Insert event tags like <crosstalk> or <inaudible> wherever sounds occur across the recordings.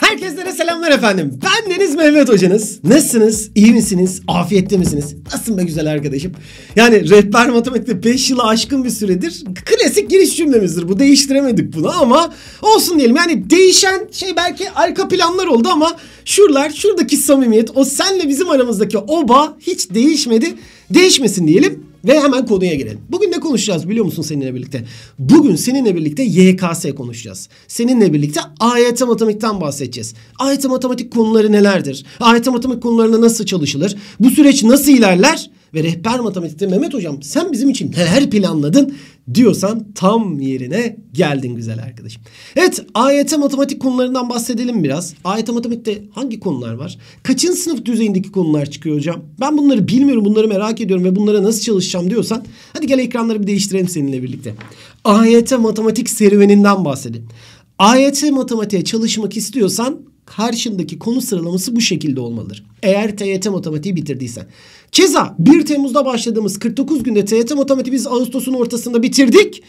Herkese selamlar efendim. Ben Deniz Mehmet Hocanız. Nasılsınız? İyi misiniz? Afiyette misiniz? Nasılsın be güzel arkadaşım? Yani rehber matematikte 5 yıla aşkın bir süredir klasik giriş cümlemizdir. Bu değiştiremedik bunu ama olsun diyelim. Yani değişen şey belki arka planlar oldu ama şuralar, şuradaki samimiyet, o senle bizim aramızdaki oba hiç değişmedi. Değişmesin diyelim. Ve hemen konuya girelim. Bugün ne konuşacağız biliyor musun seninle birlikte? Bugün seninle birlikte YKS konuşacağız. Seninle birlikte AYT matematikten bahsedeceğiz. AYT matematik konuları nelerdir? AYT matematik konularında nasıl çalışılır? Bu süreç nasıl ilerler? ve rehber matematikte Mehmet hocam sen bizim için neler planladın diyorsan tam yerine geldin güzel arkadaşım. Evet AYT matematik konularından bahsedelim biraz. AYT matematikte hangi konular var? Kaçın sınıf düzeyindeki konular çıkıyor hocam? Ben bunları bilmiyorum bunları merak ediyorum ve bunlara nasıl çalışacağım diyorsan hadi gel ekranları bir değiştirelim seninle birlikte. AYT matematik serüveninden bahsedelim. AYT matematiğe çalışmak istiyorsan karşındaki konu sıralaması bu şekilde olmalıdır. Eğer TYT matematiği bitirdiysen. Keza 1 Temmuz'da başladığımız 49 günde TYT Matematik biz Ağustos'un ortasında bitirdik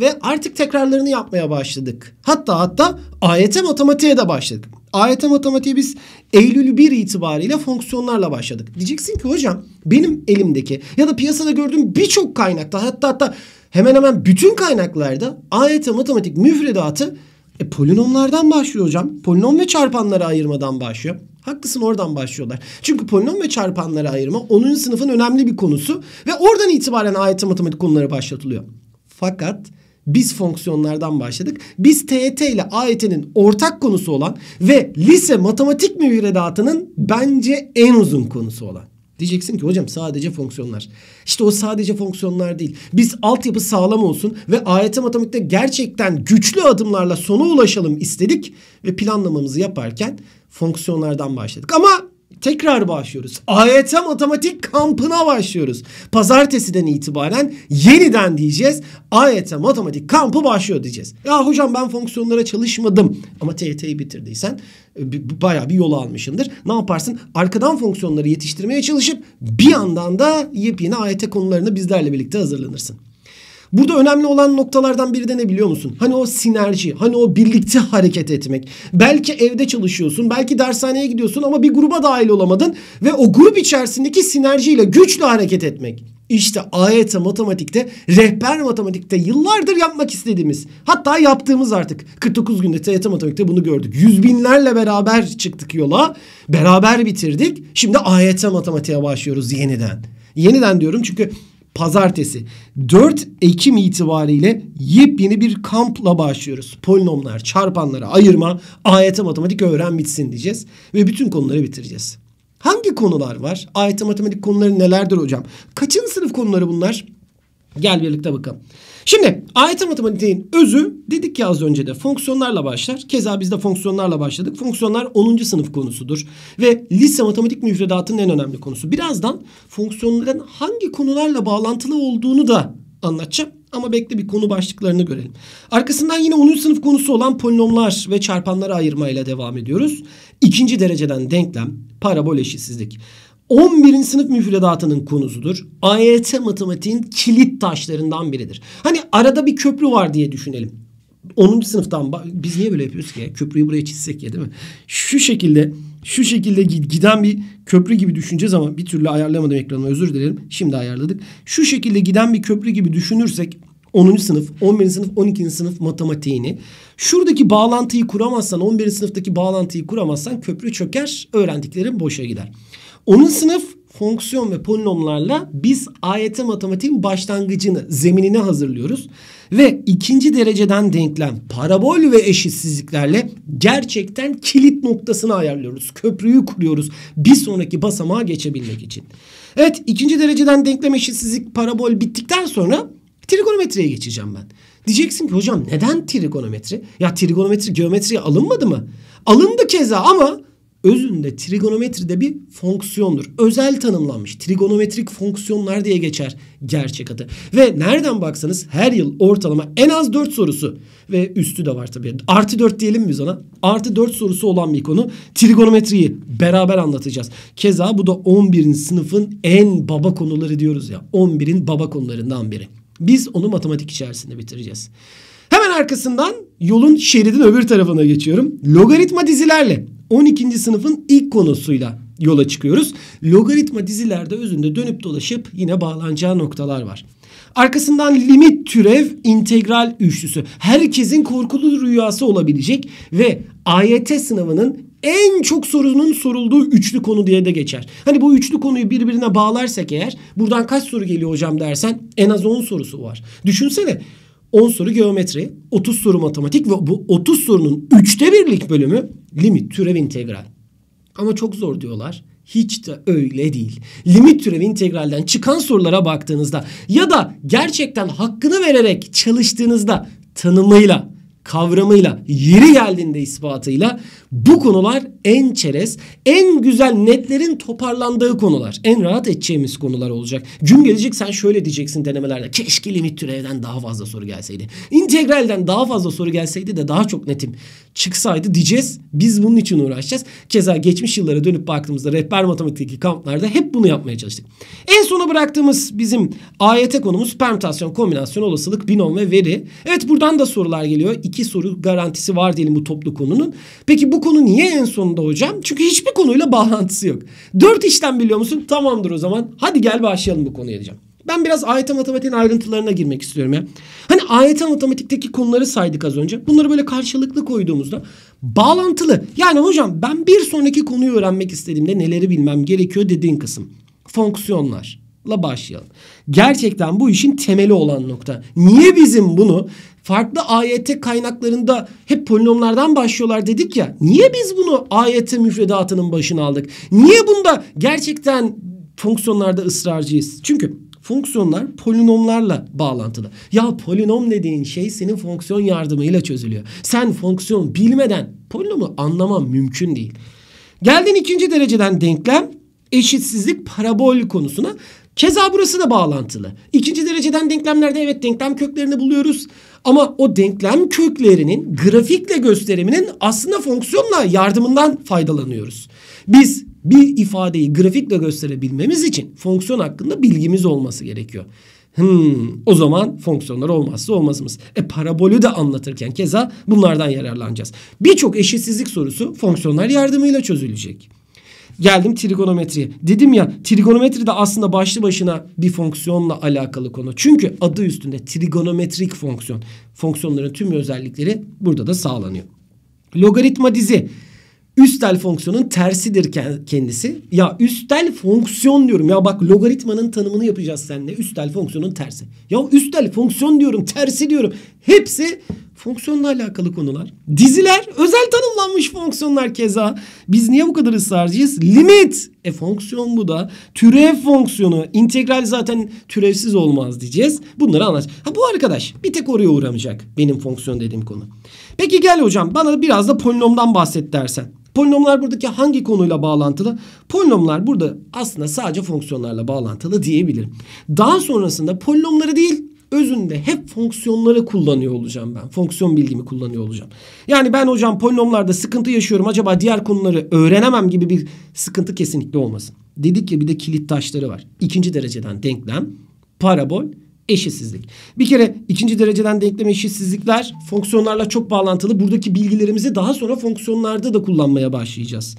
ve artık tekrarlarını yapmaya başladık. Hatta hatta AYT matematiğe de başladık. AYT matematiği biz Eylül 1 itibariyle fonksiyonlarla başladık. Diyeceksin ki hocam benim elimdeki ya da piyasada gördüğüm birçok kaynakta hatta hatta hemen hemen bütün kaynaklarda AYT matematik müfredatı e, polinomlardan başlıyor hocam. Polinom ve çarpanları ayırmadan başlıyor. Haklısın oradan başlıyorlar. Çünkü polinom ve çarpanlara ayırma 10. sınıfın önemli bir konusu ve oradan itibaren ayet matematik konuları başlatılıyor. Fakat biz fonksiyonlardan başladık. Biz TET ile AYT'nin ortak konusu olan ve lise matematik müfredatının bence en uzun konusu olan. Diyeceksin ki hocam sadece fonksiyonlar. İşte o sadece fonksiyonlar değil. Biz altyapı sağlam olsun ve AYT matematikte gerçekten güçlü adımlarla sona ulaşalım istedik ve planlamamızı yaparken fonksiyonlardan başladık. Ama tekrar başlıyoruz. AYT e matematik kampına başlıyoruz. Pazartesiden itibaren yeniden diyeceğiz. AYT e matematik kampı başlıyor diyeceğiz. Ya hocam ben fonksiyonlara çalışmadım ama TYT'yi bitirdiysen e, bayağı bir yol almışındır. Ne yaparsın? Arkadan fonksiyonları yetiştirmeye çalışıp bir yandan da yepyeni AYT konularını bizlerle birlikte hazırlanırsın. Burada önemli olan noktalardan biri de ne biliyor musun? Hani o sinerji, hani o birlikte hareket etmek. Belki evde çalışıyorsun, belki dershaneye gidiyorsun ama bir gruba dahil olamadın ve o grup içerisindeki sinerjiyle güçle hareket etmek. İşte AYT e e, matematikte, rehber matematikte yıllardır yapmak istediğimiz, hatta yaptığımız artık 49 günde TYT e matematikte bunu gördük. Yüz binlerle beraber çıktık yola, beraber bitirdik. Şimdi AYT matematiğe başlıyoruz yeniden. Yeniden diyorum çünkü pazartesi 4 Ekim itibariyle yepyeni bir kampla başlıyoruz. Polinomlar, çarpanlara ayırma, AYT matematik öğren bitsin diyeceğiz ve bütün konuları bitireceğiz. Hangi konular var? AYT matematik konuları nelerdir hocam? Kaçın sınıf konuları bunlar? Gel birlikte bakalım. Şimdi ayet matematiğin özü dedik ya az önce de fonksiyonlarla başlar. Keza biz de fonksiyonlarla başladık. Fonksiyonlar 10. sınıf konusudur. Ve lise matematik müfredatının en önemli konusu. Birazdan fonksiyonların hangi konularla bağlantılı olduğunu da anlatacağım. Ama bekle bir konu başlıklarını görelim. Arkasından yine 10. sınıf konusu olan polinomlar ve çarpanları ayırmayla devam ediyoruz. İkinci dereceden denklem, parabol eşitsizlik. 11. sınıf müfredatının konusudur. AYT matematiğin kilit taşlarından biridir. Hani arada bir köprü var diye düşünelim. 10. sınıftan biz niye böyle yapıyoruz ki? Köprüyü buraya çizsek ya değil mi? Şu şekilde şu şekilde giden bir köprü gibi düşüneceğiz ama bir türlü ayarlamadım ekranımı özür dilerim. Şimdi ayarladık. Şu şekilde giden bir köprü gibi düşünürsek 10. sınıf, 11. sınıf, 12. sınıf matematiğini. Şuradaki bağlantıyı kuramazsan, 11. sınıftaki bağlantıyı kuramazsan köprü çöker, öğrendiklerin boşa gider. Onun sınıf fonksiyon ve polinomlarla biz AYT matematiğin başlangıcını, zeminini hazırlıyoruz. Ve ikinci dereceden denklem parabol ve eşitsizliklerle gerçekten kilit noktasını ayarlıyoruz. Köprüyü kuruyoruz bir sonraki basamağa geçebilmek için. Evet ikinci dereceden denklem eşitsizlik parabol bittikten sonra trigonometriye geçeceğim ben. Diyeceksin ki hocam neden trigonometri? Ya trigonometri geometriye alınmadı mı? Alındı keza ama özünde trigonometride bir fonksiyondur. Özel tanımlanmış. Trigonometrik fonksiyonlar diye geçer gerçek adı. Ve nereden baksanız her yıl ortalama en az 4 sorusu ve üstü de var tabii. Artı 4 diyelim biz ona. Artı 4 sorusu olan bir konu. Trigonometriyi beraber anlatacağız. Keza bu da 11. sınıfın en baba konuları diyoruz ya. 11'in baba konularından biri. Biz onu matematik içerisinde bitireceğiz. Hemen arkasından yolun şeridin öbür tarafına geçiyorum. Logaritma dizilerle 12. sınıfın ilk konusuyla yola çıkıyoruz. Logaritma dizilerde özünde dönüp dolaşıp yine bağlanacağı noktalar var. Arkasından limit türev integral üçlüsü. Herkesin korkulu rüyası olabilecek ve AYT sınavının en çok sorunun sorulduğu üçlü konu diye de geçer. Hani bu üçlü konuyu birbirine bağlarsak eğer buradan kaç soru geliyor hocam dersen en az 10 sorusu var. Düşünsene 10 soru geometri, 30 soru matematik ve bu 30 sorunun üçte birlik bölümü limit, türev, integral. Ama çok zor diyorlar. Hiç de öyle değil. Limit türevi integralden çıkan sorulara baktığınızda ya da gerçekten hakkını vererek çalıştığınızda tanımıyla kavramıyla yeri geldiğinde ispatıyla bu konular en çerez, en güzel netlerin toparlandığı konular. En rahat edeceğimiz konular olacak. Gün gelecek sen şöyle diyeceksin denemelerde. Keşke limit türevden daha fazla soru gelseydi. İntegralden daha fazla soru gelseydi de daha çok netim çıksaydı diyeceğiz. Biz bunun için uğraşacağız. Keza geçmiş yıllara dönüp baktığımızda rehber matematikteki kamplarda hep bunu yapmaya çalıştık. En sona bıraktığımız bizim AYT konumuz permütasyon, kombinasyon, olasılık, binom ve veri. Evet buradan da sorular geliyor. İki soru garantisi var diyelim bu toplu konunun. Peki bu konu niye en sonunda hocam? Çünkü hiçbir konuyla bağlantısı yok. Dört işlem biliyor musun? Tamamdır o zaman. Hadi gel başlayalım bu konuya diyeceğim. Ben biraz AYT e matematiğin ayrıntılarına girmek istiyorum ya. Hani AYT e matematikteki konuları saydık az önce. Bunları böyle karşılıklı koyduğumuzda bağlantılı. Yani hocam ben bir sonraki konuyu öğrenmek istediğimde neleri bilmem gerekiyor dediğin kısım. Fonksiyonlarla başlayalım. Gerçekten bu işin temeli olan nokta. Niye bizim bunu farklı AYT e kaynaklarında hep polinomlardan başlıyorlar dedik ya. Niye biz bunu AYT müfredatının başına aldık? Niye bunda gerçekten fonksiyonlarda ısrarcıyız? Çünkü Fonksiyonlar polinomlarla bağlantılı. Ya polinom dediğin şey senin fonksiyon yardımıyla çözülüyor. Sen fonksiyon bilmeden polinomu anlaman mümkün değil. Geldin ikinci dereceden denklem eşitsizlik parabol konusuna. Keza burası da bağlantılı. İkinci dereceden denklemlerde evet denklem köklerini buluyoruz. Ama o denklem köklerinin grafikle gösteriminin aslında fonksiyonla yardımından faydalanıyoruz. Biz bir ifadeyi grafikle gösterebilmemiz için fonksiyon hakkında bilgimiz olması gerekiyor. Hmm, o zaman fonksiyonlar olmazsa olmazımız. E parabolü de anlatırken keza bunlardan yararlanacağız. Birçok eşitsizlik sorusu fonksiyonlar yardımıyla çözülecek. Geldim trigonometriye. Dedim ya trigonometri de aslında başlı başına bir fonksiyonla alakalı konu. Çünkü adı üstünde trigonometrik fonksiyon. Fonksiyonların tüm özellikleri burada da sağlanıyor. Logaritma dizi. Üstel fonksiyonun tersidir kendisi. Ya üstel fonksiyon diyorum. Ya bak logaritmanın tanımını yapacağız seninle. Üstel fonksiyonun tersi. Ya üstel fonksiyon diyorum, tersi diyorum. Hepsi fonksiyonla alakalı konular. Diziler, özel tanımlanmış fonksiyonlar keza. Biz niye bu kadar ısrarcıyız? Limit. E fonksiyon bu da. Türev fonksiyonu. İntegral zaten türevsiz olmaz diyeceğiz. Bunları anlat. Ha bu arkadaş bir tek oraya uğramayacak. Benim fonksiyon dediğim konu. Peki gel hocam bana biraz da polinomdan bahset dersen. Polinomlar buradaki hangi konuyla bağlantılı? Polinomlar burada aslında sadece fonksiyonlarla bağlantılı diyebilirim. Daha sonrasında polinomları değil özünde hep fonksiyonları kullanıyor olacağım ben. Fonksiyon bilgimi kullanıyor olacağım. Yani ben hocam polinomlarda sıkıntı yaşıyorum. Acaba diğer konuları öğrenemem gibi bir sıkıntı kesinlikle olmasın. Dedik ya bir de kilit taşları var. İkinci dereceden denklem, parabol eşitsizlik. Bir kere ikinci dereceden denklem eşitsizlikler fonksiyonlarla çok bağlantılı. Buradaki bilgilerimizi daha sonra fonksiyonlarda da kullanmaya başlayacağız.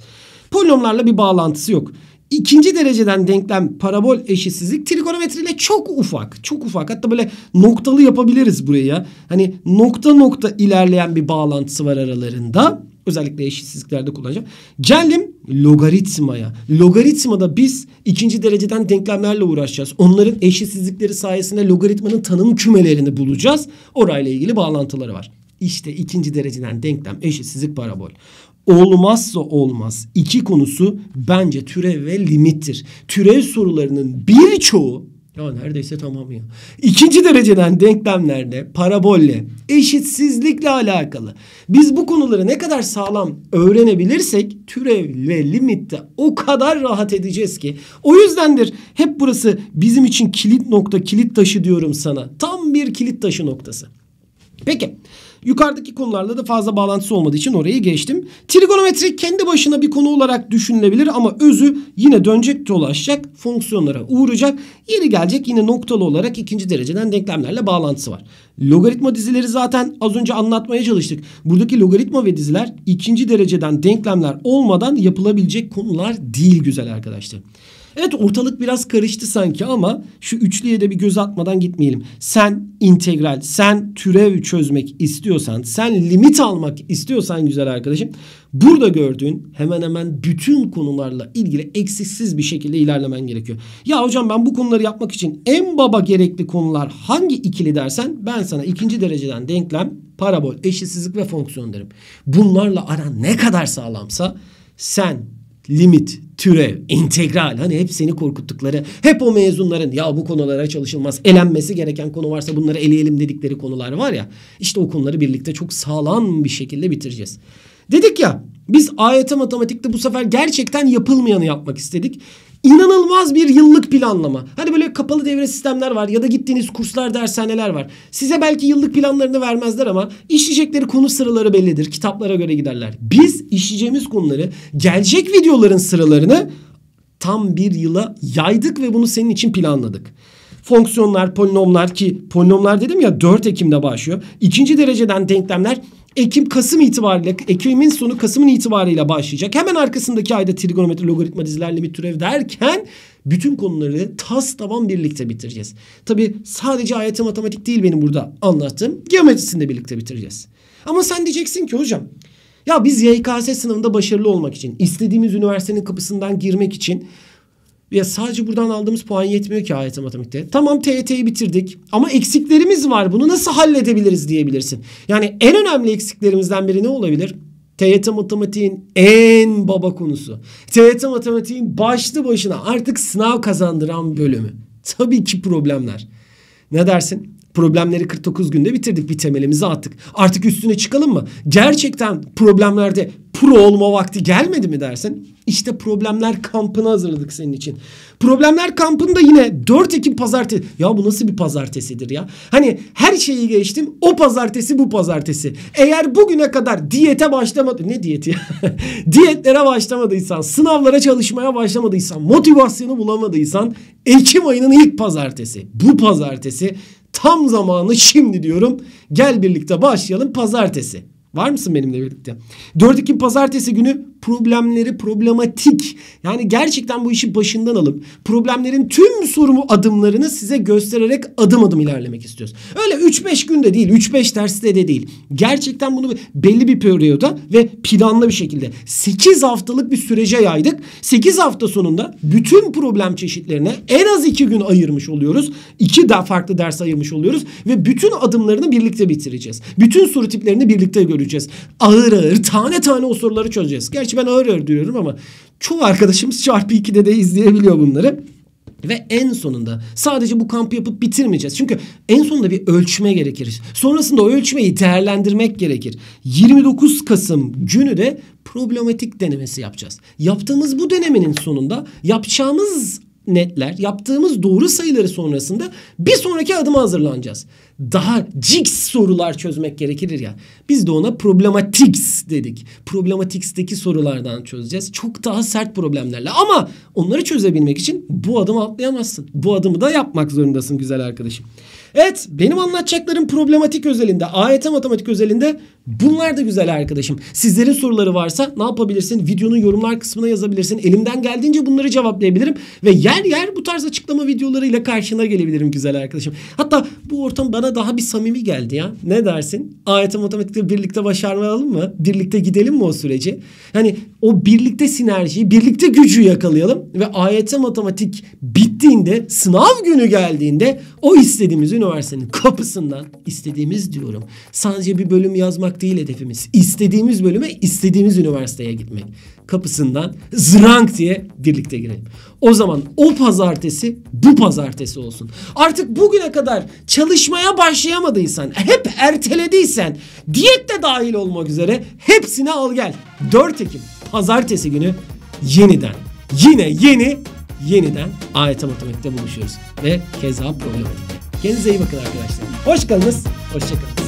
Polinomlarla bir bağlantısı yok. İkinci dereceden denklem parabol eşitsizlik trigonometriyle çok ufak. Çok ufak. Hatta böyle noktalı yapabiliriz buraya. Hani nokta nokta ilerleyen bir bağlantısı var aralarında. Özellikle eşitsizliklerde kullanacağım. Geldim logaritmaya. Logaritmada biz ikinci dereceden denklemlerle uğraşacağız. Onların eşitsizlikleri sayesinde logaritmanın tanım kümelerini bulacağız. Orayla ilgili bağlantıları var. İşte ikinci dereceden denklem eşitsizlik parabol. Olmazsa olmaz iki konusu bence türev ve limittir. Türev sorularının birçoğu ya neredeyse tamamı ya. İkinci dereceden denklemlerde parabolle eşitsizlikle alakalı. Biz bu konuları ne kadar sağlam öğrenebilirsek türev ve limitte o kadar rahat edeceğiz ki. O yüzdendir hep burası bizim için kilit nokta, kilit taşı diyorum sana. Tam bir kilit taşı noktası. Peki Yukarıdaki konularla da fazla bağlantısı olmadığı için orayı geçtim. Trigonometri kendi başına bir konu olarak düşünülebilir ama özü yine dönecek dolaşacak fonksiyonlara uğrayacak. Yeri gelecek yine noktalı olarak ikinci dereceden denklemlerle bağlantısı var. Logaritma dizileri zaten az önce anlatmaya çalıştık. Buradaki logaritma ve diziler ikinci dereceden denklemler olmadan yapılabilecek konular değil güzel arkadaşlar. Evet ortalık biraz karıştı sanki ama şu üçlüye de bir göz atmadan gitmeyelim. Sen integral, sen türev çözmek istiyorsan, sen limit almak istiyorsan güzel arkadaşım. Burada gördüğün hemen hemen bütün konularla ilgili eksiksiz bir şekilde ilerlemen gerekiyor. Ya hocam ben bu konuları yapmak için en baba gerekli konular hangi ikili dersen ben sana ikinci dereceden denklem, parabol, eşitsizlik ve fonksiyon derim. Bunlarla aran ne kadar sağlamsa sen limit, türev, integral hani hep seni korkuttukları, hep o mezunların ya bu konulara çalışılmaz, elenmesi gereken konu varsa bunları eleyelim dedikleri konular var ya. İşte o konuları birlikte çok sağlam bir şekilde bitireceğiz. Dedik ya biz AYT matematikte bu sefer gerçekten yapılmayanı yapmak istedik. İnanılmaz bir yıllık planlama. Hani böyle kapalı devre sistemler var ya da gittiğiniz kurslar, dershaneler var. Size belki yıllık planlarını vermezler ama işleyecekleri konu sıraları bellidir. Kitaplara göre giderler. Biz işleyeceğimiz konuları, gelecek videoların sıralarını tam bir yıla yaydık ve bunu senin için planladık fonksiyonlar, polinomlar ki polinomlar dedim ya 4 Ekim'de başlıyor. İkinci dereceden denklemler Ekim-Kasım itibariyle, Ekim'in sonu Kasım'ın itibariyle başlayacak. Hemen arkasındaki ayda trigonometri, logaritma, diziler, limit, türev derken bütün konuları tas tavan birlikte bitireceğiz. Tabi sadece AYT matematik değil benim burada anlattığım. Geometrisini de birlikte bitireceğiz. Ama sen diyeceksin ki hocam ya biz YKS sınavında başarılı olmak için, istediğimiz üniversitenin kapısından girmek için ya sadece buradan aldığımız puan yetmiyor ki AYT matematikte. Tamam TYT'yi bitirdik ama eksiklerimiz var. Bunu nasıl halledebiliriz diyebilirsin. Yani en önemli eksiklerimizden biri ne olabilir? TYT matematiğin en baba konusu. TYT matematiğin başlı başına artık sınav kazandıran bölümü. Tabii ki problemler. Ne dersin? Problemleri 49 günde bitirdik. Bir temelimizi attık. Artık üstüne çıkalım mı? Gerçekten problemlerde pro olma vakti gelmedi mi dersin? İşte problemler kampını hazırladık senin için. Problemler kampında yine 4 Ekim pazartesi. Ya bu nasıl bir pazartesidir ya? Hani her şeyi geçtim o pazartesi bu pazartesi. Eğer bugüne kadar diyete başlamadı Ne diyeti <laughs> Diyetlere başlamadıysan, sınavlara çalışmaya başlamadıysan, motivasyonu bulamadıysan Ekim ayının ilk pazartesi. Bu pazartesi tam zamanı şimdi diyorum. Gel birlikte başlayalım pazartesi. Var mısın benimle birlikte? 4 Ekim pazartesi günü problemleri problematik yani gerçekten bu işi başından alıp problemlerin tüm sorumu adımlarını size göstererek adım adım ilerlemek istiyoruz. Öyle 3-5 günde değil 3-5 derste de değil. Gerçekten bunu belli bir periyoda ve planlı bir şekilde 8 haftalık bir sürece yaydık. 8 hafta sonunda bütün problem çeşitlerine en az 2 gün ayırmış oluyoruz. 2 daha farklı ders ayırmış oluyoruz ve bütün adımlarını birlikte bitireceğiz. Bütün soru tiplerini birlikte göreceğiz. Ağır ağır tane tane o soruları çözeceğiz. Gerçi Gerçi ben ağır ağır diyorum ama çoğu arkadaşımız çarpı 2'de de izleyebiliyor bunları. Ve en sonunda sadece bu kampı yapıp bitirmeyeceğiz. Çünkü en sonunda bir ölçme gerekir. Sonrasında o ölçmeyi değerlendirmek gerekir. 29 Kasım günü de problematik denemesi yapacağız. Yaptığımız bu denemenin sonunda yapacağımız netler, yaptığımız doğru sayıları sonrasında bir sonraki adıma hazırlanacağız daha cix sorular çözmek gerekir ya. Biz de ona problematiks dedik. Problematiksteki sorulardan çözeceğiz. Çok daha sert problemlerle ama onları çözebilmek için bu adımı atlayamazsın. Bu adımı da yapmak zorundasın güzel arkadaşım. Evet benim anlatacaklarım problematik özelinde, AYT matematik özelinde Bunlar da güzel arkadaşım. Sizlerin soruları varsa ne yapabilirsin? Videonun yorumlar kısmına yazabilirsin. Elimden geldiğince bunları cevaplayabilirim. Ve yer yer bu tarz açıklama videolarıyla karşına gelebilirim güzel arkadaşım. Hatta bu ortam bana daha bir samimi geldi ya. Ne dersin? AYT matematikte birlikte başarmayalım mı? Birlikte gidelim mi o süreci? Hani o birlikte sinerjiyi, birlikte gücü yakalayalım. Ve AYT matematik bittiğinde, sınav günü geldiğinde o istediğimiz üniversitenin kapısından istediğimiz diyorum. Sadece bir bölüm yazmak olmak değil hedefimiz. İstediğimiz bölüme, istediğimiz üniversiteye gitmek. Kapısından zrank diye birlikte girelim. O zaman o pazartesi bu pazartesi olsun. Artık bugüne kadar çalışmaya başlayamadıysan, hep ertelediysen, diyet de dahil olmak üzere hepsini al gel. 4 Ekim pazartesi günü yeniden, yine yeni, yeniden AYT e Matematik'te buluşuyoruz. Ve keza problematikte. Kendinize iyi bakın arkadaşlar. Hoş kalınız, hoşçakalın.